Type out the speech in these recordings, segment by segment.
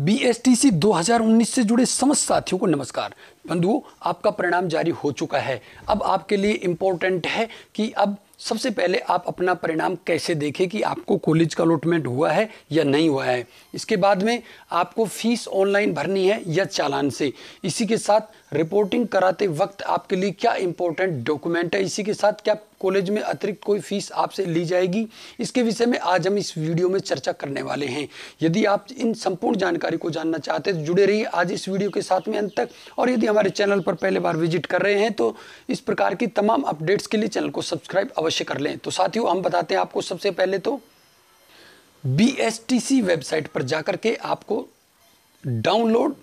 BSTC 2019 से जुड़े समस्त साथियों को नमस्कार बंधुओं आपका परिणाम जारी हो चुका है अब आपके लिए इम्पोर्टेंट है कि अब सबसे पहले आप अपना परिणाम कैसे देखें कि आपको कॉलेज का अलॉटमेंट हुआ है या नहीं हुआ है इसके बाद में आपको फीस ऑनलाइन भरनी है या चालान से इसी के साथ रिपोर्टिंग कराते वक्त आपके लिए क्या इंपॉर्टेंट डॉक्यूमेंट है इसी के साथ क्या कॉलेज में अतिरिक्त कोई फीस आपसे ली जाएगी इसके विषय में आज हम इस वीडियो में चर्चा करने वाले हैं यदि आप इन संपूर्ण जानकारी को जानना चाहते हैं तो जुड़े रहिए आज इस वीडियो के साथ में अंत तक और यदि हमारे चैनल पर पहले बार विजिट कर रहे हैं तो इस प्रकार की तमाम अपडेट्स के लिए चैनल को सब्सक्राइब अवश्य कर लें तो साथियों हम बताते हैं आपको सबसे पहले तो बी वेबसाइट पर जाकर के आपको डाउनलोड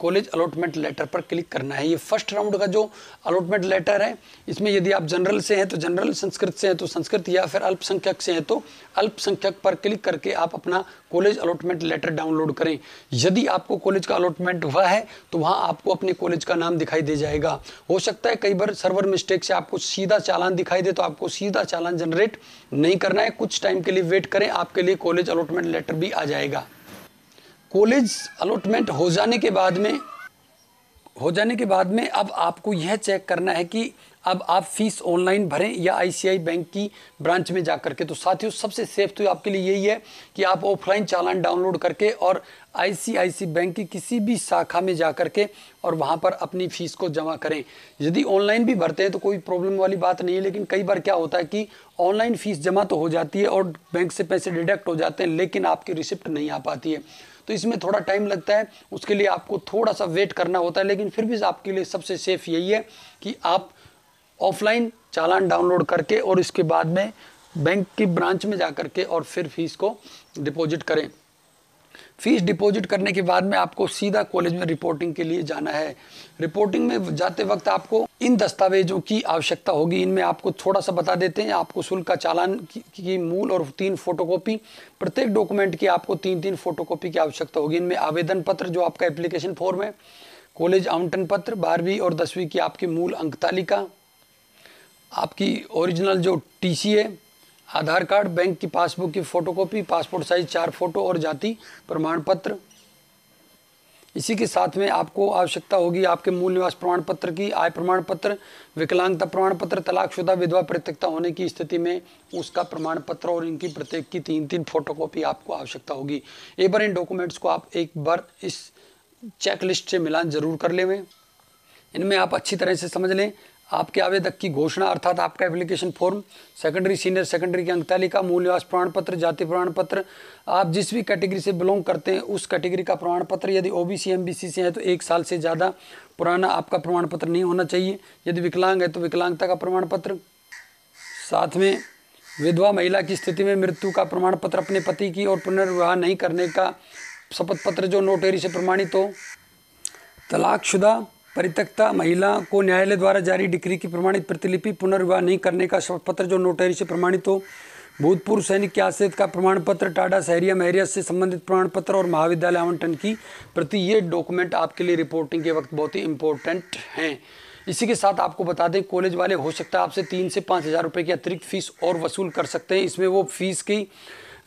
कॉलेज अलॉटमेंट लेटर पर क्लिक करना है ये फर्स्ट राउंड का जो अलॉटमेंट लेटर है इसमें यदि आप जनरल से हैं तो जनरल संस्कृत से हैं तो संस्कृत या फिर अल्पसंख्यक से हैं तो अल्पसंख्यक पर क्लिक करके आप अपना कॉलेज अलॉटमेंट लेटर डाउनलोड करें यदि आपको कॉलेज का अलॉटमेंट हुआ है तो वहाँ आपको अपने कॉलेज का नाम दिखाई दे जाएगा हो सकता है कई बार सर्वर मिस्टेक से आपको सीधा चालान दिखाई दे तो आपको सीधा चालान जनरेट नहीं करना है कुछ टाइम के लिए वेट करें आपके लिए कॉलेज अलॉटमेंट लेटर भी आ जाएगा कॉलेज अलॉटमेंट हो जाने के बाद में हो जाने के बाद में अब आपको यह चेक करना है कि अब आप फीस ऑनलाइन भरें या आईसीआई बैंक की ब्रांच में जा करके तो साथियों सबसे सेफ तो आपके लिए यही है कि आप ऑफलाइन चालान डाउनलोड करके और आईसीआईसी बैंक की किसी भी शाखा में जा करके और वहाँ पर अपनी फ़ीस को जमा करें यदि ऑनलाइन भी भरते हैं तो कोई प्रॉब्लम वाली बात नहीं है लेकिन कई बार क्या होता है कि ऑनलाइन फ़ीस जमा तो हो जाती है और बैंक से पैसे डिडक्ट हो जाते हैं लेकिन आपकी रिसिप्ट नहीं आ पाती है तो इसमें थोड़ा टाइम लगता है उसके लिए आपको थोड़ा सा वेट करना होता है लेकिन फिर भी आपके लिए सबसे सेफ़ यही है कि आप ऑफलाइन चालान डाउनलोड करके और इसके बाद में बैंक की ब्रांच में जा करके और फिर फीस को डिपॉजिट करें फीस डिपॉजिट करने के बाद में आपको सीधा कॉलेज में रिपोर्टिंग के लिए जाना है रिपोर्टिंग में जाते वक्त आपको इन दस्तावेजों की आवश्यकता होगी इनमें आपको थोड़ा सा बता देते हैं आपको शुल्क का चालान की, की मूल और तीन फोटोकॉपी प्रत्येक डॉक्यूमेंट की आपको तीन तीन फोटोकॉपी की आवश्यकता होगी इनमें आवेदन पत्र जो आपका एप्लीकेशन फॉर्म है कॉलेज आवंटन पत्र बारहवीं और दसवीं की आपकी मूल अंक तालिका आपकी ओरिजिनल जो टी है आधार कार्ड बैंक की पासबुक की फोटोकॉपी पासपोर्ट साइज चार फोटो और जाति प्रमाण पत्र इसी के साथ में आपको आवश्यकता होगी आपके मूल निवास प्रमाण पत्र की आय प्रमाण पत्र विकलांगता प्रमाण पत्र तलाकशुदा विधवा प्रत्यक्षता होने की स्थिति में उसका प्रमाण पत्र और इनकी प्रत्येक की तीन तीन फोटोकॉपी आपको आवश्यकता होगी एक बार इन डॉक्यूमेंट्स को आप एक बार इस चेकलिस्ट से मिलान जरूर कर लेवें इनमें आप अच्छी तरह से समझ लें आपके आवेदक की घोषणा अर्थात आपका application form secondary senior secondary की अंक तालिका निवास प्रमाण पत्र जाति प्रमाण पत्र आप जिस भी कैटेगरी से बिलोंग करते हैं उस कैटेगरी का प्रमाण पत्र यदि ओ बी से है तो एक साल से ज़्यादा पुराना आपका प्रमाण पत्र नहीं होना चाहिए यदि विकलांग है तो विकलांगता का प्रमाण पत्र साथ में विधवा महिला की स्थिति में मृत्यु का प्रमाण पत्र अपने पति की और पुनर्विवाह नहीं करने का शपथ पत्र जो नोटेरी से प्रमाणित हो तलाकशुदा परित्यक्ता महिला को न्यायालय द्वारा जारी डिग्री की प्रमाणित प्रतिलिपि पुनर्विवाह नहीं करने का शपथ पत्र जो नोटरी से प्रमाणित हो भूतपूर्व सैनिक के आश्रित का प्रमाण पत्र टाटा सहरिया महरिया से संबंधित प्रमाण पत्र और महाविद्यालय आवंटन की प्रति ये डॉक्यूमेंट आपके लिए रिपोर्टिंग के वक्त बहुत ही इंपॉर्टेंट हैं इसी के साथ आपको बता दें कॉलेज वाले हो सकता है आपसे तीन से पाँच हज़ार रुपये की अतिरिक्त फीस और वसूल कर सकते हैं इसमें वो फीस की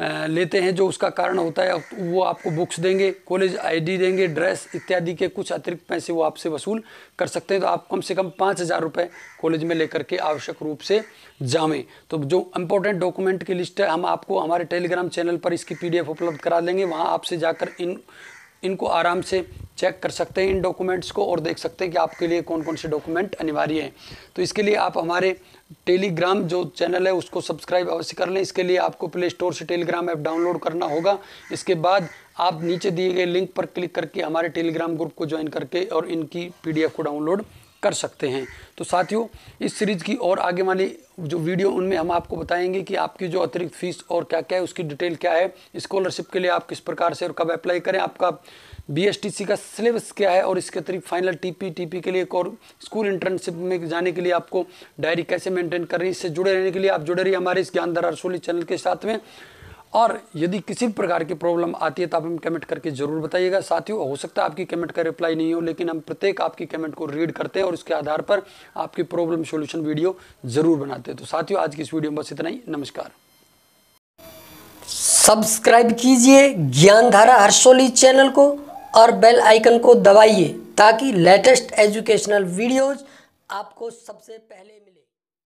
लेते हैं जो उसका कारण होता है वो आपको बुक्स देंगे कॉलेज आईडी देंगे ड्रेस इत्यादि के कुछ अतिरिक्त पैसे वो आपसे वसूल कर सकते हैं तो आप कम से कम पाँच हज़ार रुपये कॉलेज में लेकर के आवश्यक रूप से जामें तो जो इम्पोर्टेंट डॉक्यूमेंट की लिस्ट है हम आपको हमारे टेलीग्राम चैनल पर इसकी पी उपलब्ध करा देंगे वहाँ आपसे जाकर इन इनको आराम से चेक कर सकते हैं इन डॉक्यूमेंट्स को और देख सकते हैं कि आपके लिए कौन कौन से डॉक्यूमेंट अनिवार्य हैं तो इसके लिए आप हमारे टेलीग्राम जो चैनल है उसको सब्सक्राइब अवश्य कर लें इसके लिए आपको प्ले स्टोर से टेलीग्राम ऐप डाउनलोड करना होगा इसके बाद आप नीचे दिए गए लिंक पर क्लिक करके हमारे टेलीग्राम ग्रुप को ज्वाइन करके और इनकी पी को डाउनलोड कर सकते हैं तो साथियों इस सीरीज़ की और आगे वाली जो वीडियो उनमें हम आपको बताएंगे कि आपकी जो अतिरिक्त फीस और क्या क्या है उसकी डिटेल क्या है स्कॉलरशिप के लिए आप किस प्रकार से और कब अप्लाई करें आपका बीएसटीसी का सिलेबस क्या है और इसके अतिरिक्त फाइनल टीपी टीपी के लिए एक और स्कूल इंटर्नशिप में जाने के लिए आपको डायरी कैसे मेंटेन कर रही है इससे जुड़े रहने के लिए आप जुड़े रहिए हमारे इस ज्ञान दरार चैनल के साथ में और यदि किसी भी प्रकार की प्रॉब्लम आती है तो आप हम कमेंट करके ज़रूर बताइएगा साथियों हो सकता है आपकी कमेंट का रिप्लाई नहीं हो लेकिन हम प्रत्येक आपकी कमेंट को रीड करते हैं और उसके आधार पर आपकी प्रॉब्लम सॉल्यूशन वीडियो ज़रूर बनाते हैं तो साथियों आज की इस वीडियो में बस इतना ही नमस्कार सब्सक्राइब कीजिए ज्ञानधारा हर्षोली चैनल को और बेल आइकन को दबाइए ताकि लेटेस्ट एजुकेशनल वीडियोज़ आपको सबसे पहले